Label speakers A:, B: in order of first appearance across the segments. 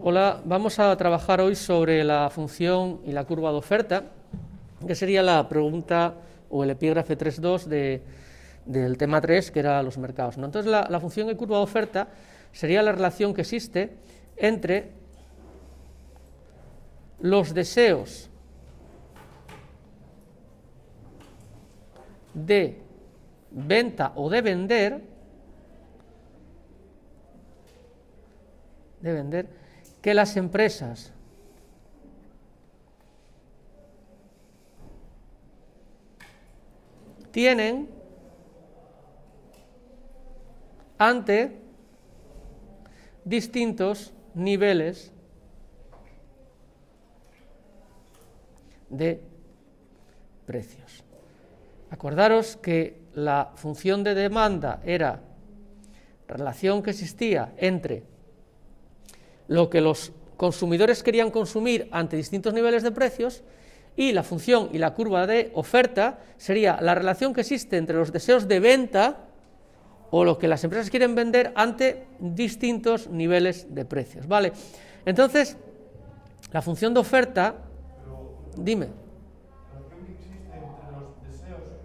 A: Hola, vamos a trabajar hoy sobre la función y la curva de oferta, que sería la pregunta o el epígrafe 3.2 del tema 3, que era los mercados. Entonces, la, función y curva de oferta sería la relación que existe entre los deseos de venta o de vender, de vender, que las empresas tienen ante distintos niveles de precios. Acordaros que la función de demanda era relación que existía entre lo que los consumidores querían consumir ante distintos niveles de precios y la función y la curva de oferta sería la relación que existe entre los deseos de venta o lo que las empresas quieren vender ante distintos niveles de precios, ¿vale? Entonces, la función de oferta, los dime,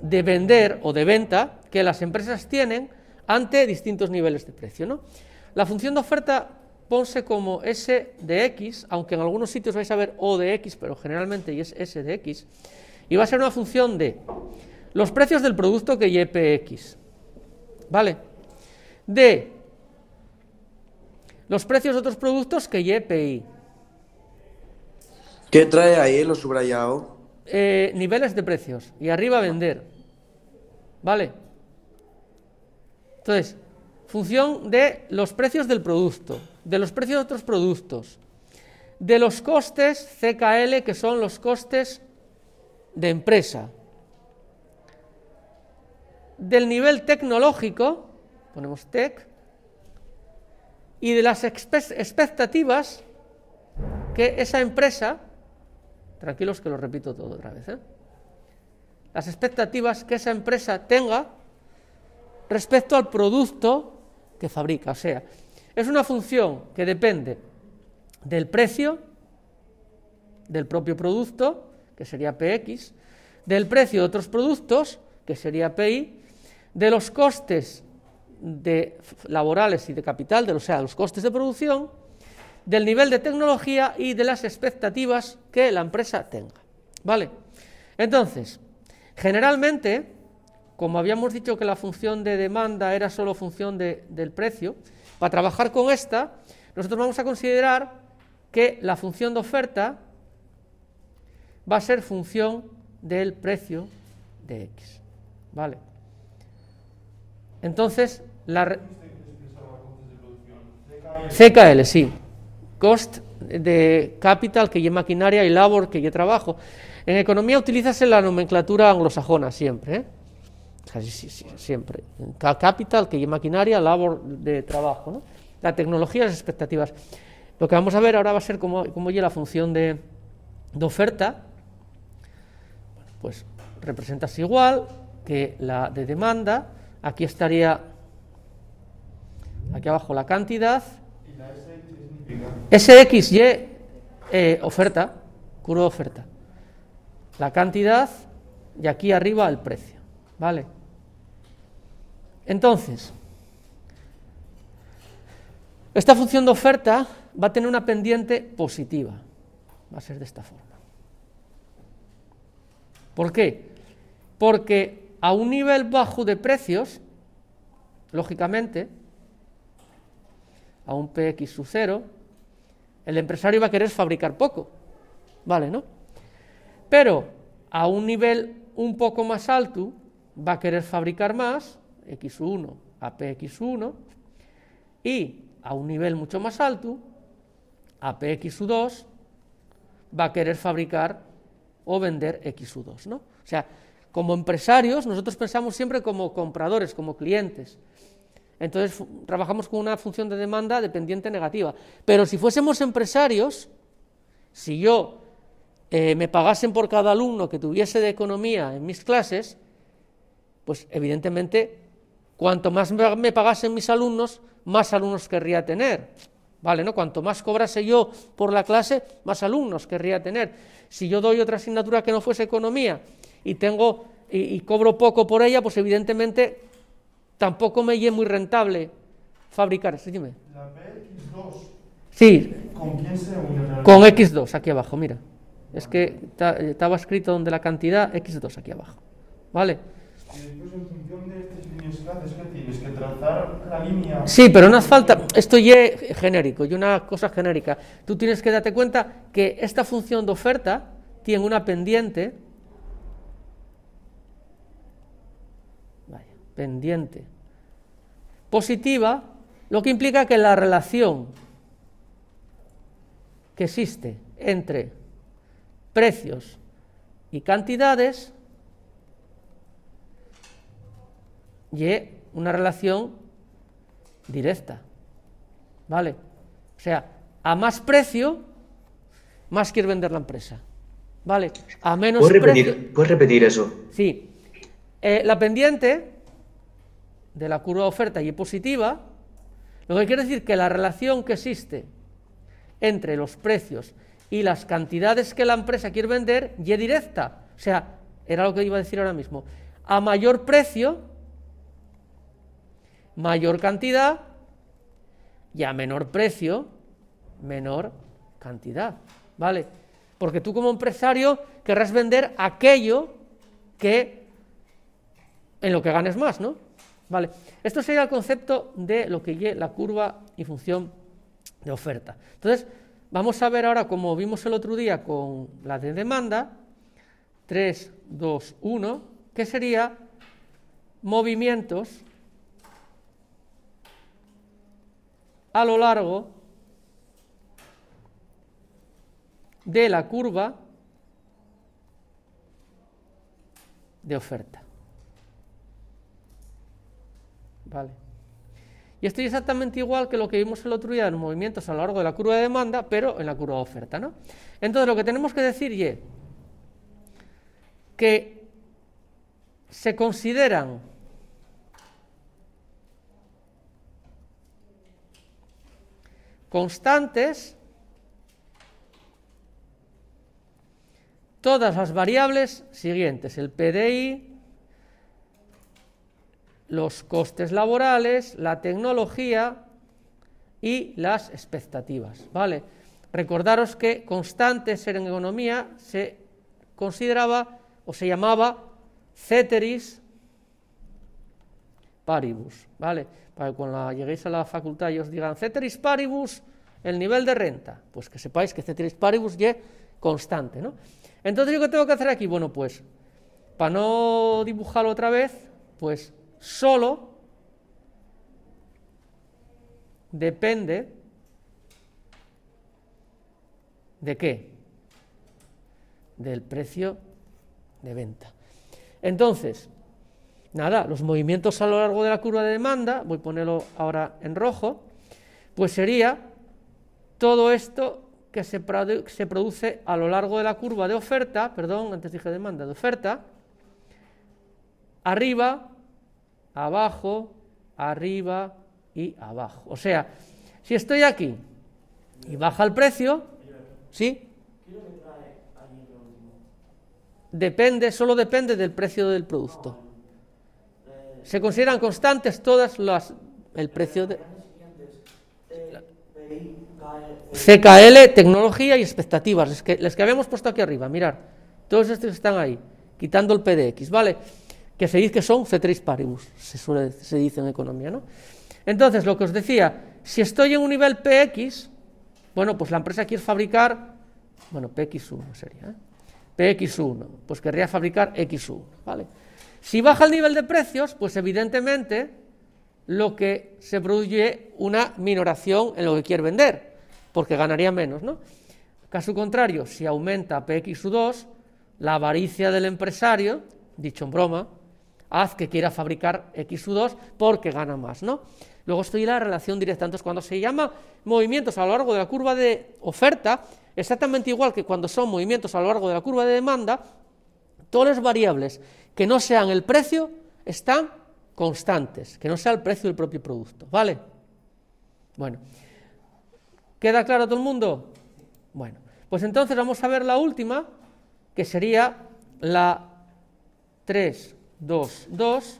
A: de vender o de venta que las empresas tienen ante distintos niveles de precio, ¿no? La función de oferta ponse como S de X, aunque en algunos sitios vais a ver O de X, pero generalmente es S de X, y va a ser una función de los precios del producto que YPX, ¿vale? De los precios de otros productos que YPI. ¿Qué trae ahí lo subrayado? Eh, niveles de precios y arriba vender, ¿vale? Entonces, función de los precios del producto, de los precios de otros productos, de los costes CKL, que son los costes de empresa, del nivel tecnológico, ponemos tech, y de las expectativas que esa empresa, tranquilos que lo repito todo otra vez, ¿eh? las expectativas que esa empresa tenga respecto al producto que fabrica. O sea, es una función que depende del precio del propio producto, que sería PX, del precio de otros productos, que sería PI, de los costes de laborales y de capital, o sea, los costes de producción, del nivel de tecnología y de las expectativas que la empresa tenga. ¿Vale? Entonces, generalmente como habíamos dicho que la función de demanda era solo función del precio, para trabajar con esta, nosotros vamos a considerar que la función de oferta va a ser función del precio de X. ¿Vale? Entonces, la... CKL, sí. Cost de capital, que es maquinaria, y labor, que es trabajo. En economía utilizas la nomenclatura anglosajona siempre, ¿eh? casi siempre. Capital, que maquinaria, labor de trabajo. La tecnología, las expectativas. Lo que vamos a ver ahora va a ser cómo, cómo la función de, de oferta, pues representas igual que la de demanda. Aquí estaría, aquí abajo la cantidad. SX Y, eh, oferta, curva de oferta. La cantidad y aquí arriba el precio. ¿Vale? Entonces, esta función de oferta va a tener una pendiente positiva. Va a ser de esta forma. ¿Por qué? Porque a un nivel bajo de precios, lógicamente, a un PX sub 0, el empresario va a querer fabricar poco. ¿Vale, no? Pero a un nivel un poco más alto, va a querer fabricar más, X1, APX1, y a un nivel mucho más alto, apx 2 va a querer fabricar o vender x 2 ¿no? O sea, como empresarios, nosotros pensamos siempre como compradores, como clientes. Entonces trabajamos con una función de demanda dependiente negativa. Pero si fuésemos empresarios, si yo eh, me pagasen por cada alumno que tuviese de economía en mis clases, pues evidentemente cuanto más me pagasen mis alumnos, más alumnos querría tener. ¿Vale? ¿no? Cuanto más cobrase yo por la clase, más alumnos querría tener. Si yo doy otra asignatura que no fuese economía y tengo y, cobro poco por ella, pues evidentemente tampoco me es muy rentable fabricar. Sí, dime. La 2 Sí. ¿Con quién se Con X2, aquí abajo, mira. Es que estaba escrito donde la cantidad, X2 aquí abajo. ¿Vale? Eh, de Sí, pero no hace falta. Esto ya es genérico, y una cosa genérica. Tú tienes que darte cuenta que esta función de oferta tiene una pendiente. pendiente. Positiva, lo que implica que la relación que existe entre precios y cantidades y una relación directa. ¿Vale? O sea, a más precio, más quiere vender la empresa. ¿Vale? A menos ¿Puedes repetir, eso? Sí. Eh, la pendiente de la curva de oferta y positiva, lo que quiere decir que la relación que existe entre los precios y las cantidades que la empresa quiere vender y es directa. O sea, era lo que iba a decir ahora mismo. A mayor precio, mayor cantidad y a menor precio, menor cantidad. ¿Vale? Porque tú como empresario querrás vender aquello que en lo que ganes más, ¿no? ¿Vale? Esto sería el concepto de lo que la curva y función de oferta. Entonces, vamos a ver ahora, como vimos el otro día con la de demanda, 3, 2, 1, que sería movimientos a lo largo de la curva de oferta. Vale. Y es exactamente igual que lo que vimos el otro día en movimientos a lo largo de la curva de demanda, pero en la curva de oferta. ¿no? Entonces, lo que tenemos que decir es que se consideran constantes, todas las variables siguientes, el PDI, los costes laborales, la tecnología y las expectativas, ¿vale? Recordaros que constantes en economía se consideraba o se llamaba ceteris paribus, ¿vale? Para que cuando lleguéis a la facultad y os digan ceteris paribus, el nivel de renta, pues que sepáis que ceteris paribus es constante, ¿no? Entonces, ¿yo qué tengo que hacer aquí? Bueno, pues, para no dibujarlo otra vez, pues solo depende de qué? Del precio de venta. Entonces, nada, los movimientos a lo largo de la curva de demanda, voy a ponerlo ahora en rojo, pues sería todo esto que se, produce a lo largo de la curva de oferta, perdón, antes dije demanda, de oferta, arriba, abajo, arriba y abajo. O sea, si estoy aquí y baja el precio, ¿sí? Depende, solo depende del precio del producto se consideran constantes todas las el precio de CKL, tecnología y expectativas, es que, las que habíamos puesto aquí arriba, mirar, todos estos están ahí, quitando el PDX, ¿vale? Que se dice que son C3 paribus, se, se dice en economía, ¿no? Entonces, lo que os decía, si estoy en un nivel PX, bueno, pues la empresa quiere fabricar, bueno, PX1 sería, ¿eh? PX1, pues querría fabricar X1, ¿vale? Si baja el nivel de precios, pues evidentemente lo que se produce una minoración en lo que quiere vender, porque ganaría menos, ¿no? Caso contrario, si aumenta PXU2, la avaricia del empresario, dicho en broma, haz que quiera fabricar XU2 porque gana más, ¿no? Luego estoy la relación directa, entonces cuando se llama movimientos a lo largo de la curva de oferta, exactamente igual que cuando son movimientos a lo largo de la curva de demanda, todas las variables que no sean el precio están constantes, que no sea el precio del propio producto, ¿vale? Bueno, ¿queda claro todo el mundo? Bueno, pues entonces vamos a ver la última, que sería la 3, 2, 2,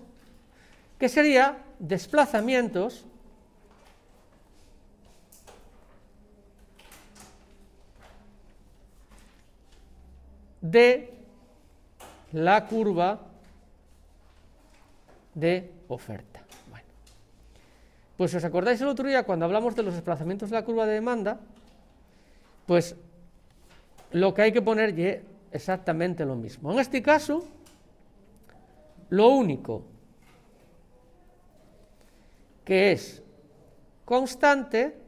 A: que sería desplazamientos de la curva de oferta. Bueno, pues si os acordáis el otro día cuando hablamos de los desplazamientos de la curva de demanda, pues lo que hay que poner es exactamente lo mismo. En este caso, lo único que es constante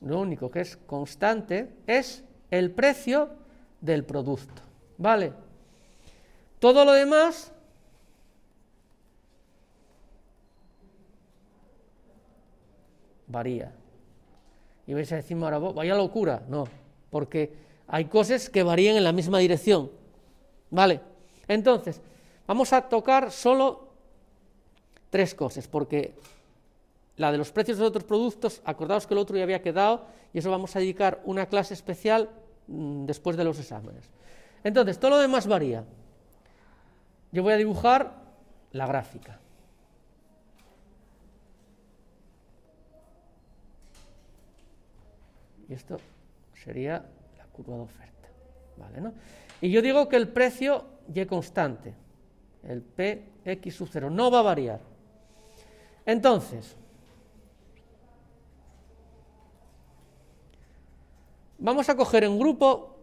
A: lo único que es constante es el precio del producto. ¿Vale? Todo lo demás varía. Y vais a decirme ahora, vaya locura. No, porque hay cosas que varían en la misma dirección. ¿Vale? Entonces, vamos a tocar solo tres cosas, porque la de los precios de otros productos, acordaos que el otro ya había quedado y eso vamos a dedicar una clase especial mm, después de los exámenes. Entonces, todo lo demás varía. Yo voy a dibujar la gráfica. Y esto sería la curva de oferta. ¿vale, Y yo digo que el precio Y constante, el PX sub 0, no va a variar. Entonces, Vamos a coger en grupo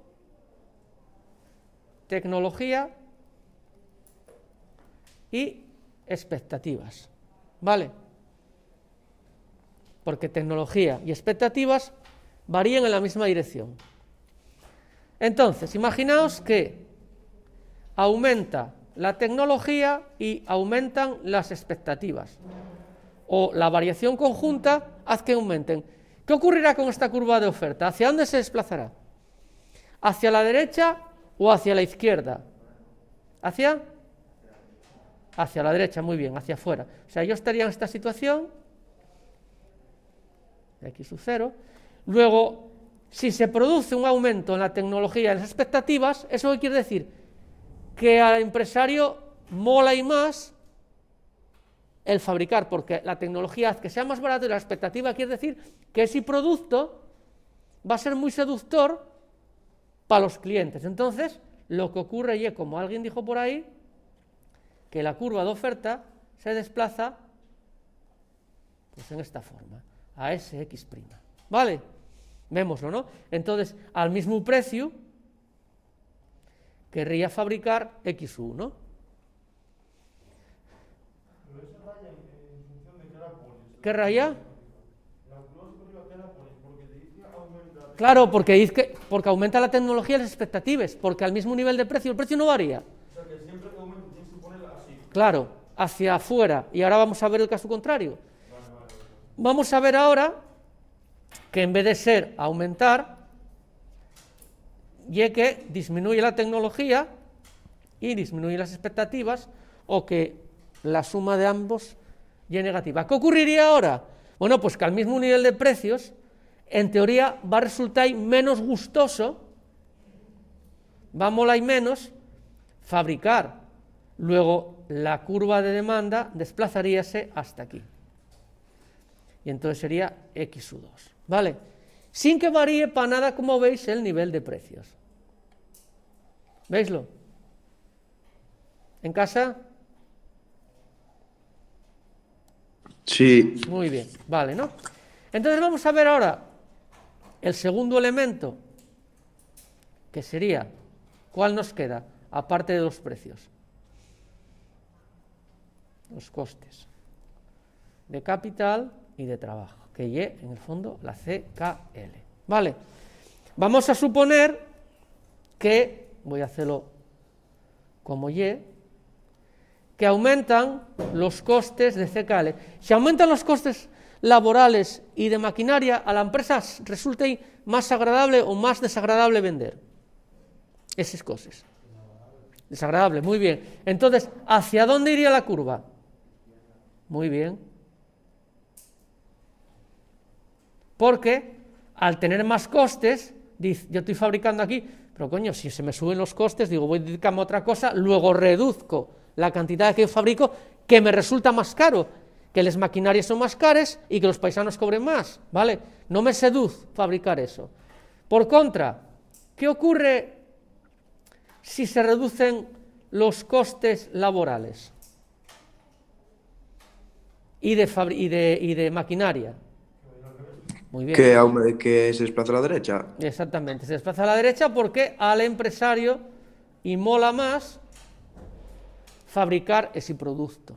A: tecnología y expectativas. ¿Vale? Porque tecnología y expectativas varían en la misma dirección. Entonces, imaginaos que aumenta la tecnología y aumentan las expectativas. O la variación conjunta hace que aumenten ¿Qué ocurrirá con esta curva de oferta? ¿Hacia dónde se desplazará? ¿Hacia la derecha o hacia la izquierda? ¿Hacia? Hacia la derecha, muy bien, hacia afuera. O sea, yo estaría en esta situación, aquí su cero. Luego, si se produce un aumento en la tecnología, en las expectativas, ¿eso qué quiere decir? Que al empresario mola y más el fabricar, porque la tecnología hace que sea más barato y la expectativa quiere decir que ese producto va a ser muy seductor para los clientes. Entonces, lo que ocurre es, como alguien dijo por ahí, que la curva de oferta se desplaza pues en esta forma, a SX'. ¿Vale? Vémoslo, ¿no? Entonces, al mismo precio, querría fabricar X1, ¿no? ¿Qué raya? Claro, porque, que, porque aumenta la tecnología las expectativas, porque al mismo nivel de precio, el precio no varía. Claro, hacia afuera. Y ahora vamos a ver el caso contrario. Vamos a ver ahora que en vez de ser aumentar, ya que disminuye la tecnología y disminuye las expectativas, o que la suma de ambos y negativa. ¿Qué ocurriría ahora? Bueno, pues que al mismo nivel de precios, en teoría, va a resultar menos gustoso, va a molar menos fabricar. Luego, la curva de demanda desplazaríase hasta aquí. Y entonces sería XU2. ¿Vale? Sin que varíe para nada, como veis, el nivel de precios. ¿Veislo? ¿En casa? Sí. Muy bien, vale, ¿no? Entonces vamos a ver ahora el segundo elemento, que sería, ¿cuál nos queda? Aparte de los precios. Los costes de capital y de trabajo, que Y en el fondo la CKL. Vale, vamos a suponer que, voy a hacerlo como Y, que aumentan los costes de CKL. Si aumentan los costes laborales y de maquinaria, a la empresa resulta más agradable o más desagradable vender. Esas cosas. Desagradable, muy bien. Entonces, ¿hacia dónde iría la curva? Muy bien. Porque al tener más costes, yo estoy fabricando aquí, pero coño, si se me suben los costes, digo, voy a dedicarme a otra cosa, luego reduzco la cantidad que yo fabrico, que me resulta más caro, que las maquinarias son más caras y que los paisanos cobren más, ¿vale? No me seduz fabricar eso. Por contra, ¿qué ocurre si se reducen los costes laborales y de, maquinaria? Muy bien. Que, que se desplaza a la derecha. Exactamente, se desplaza a la derecha porque al empresario y mola más fabricar ese producto.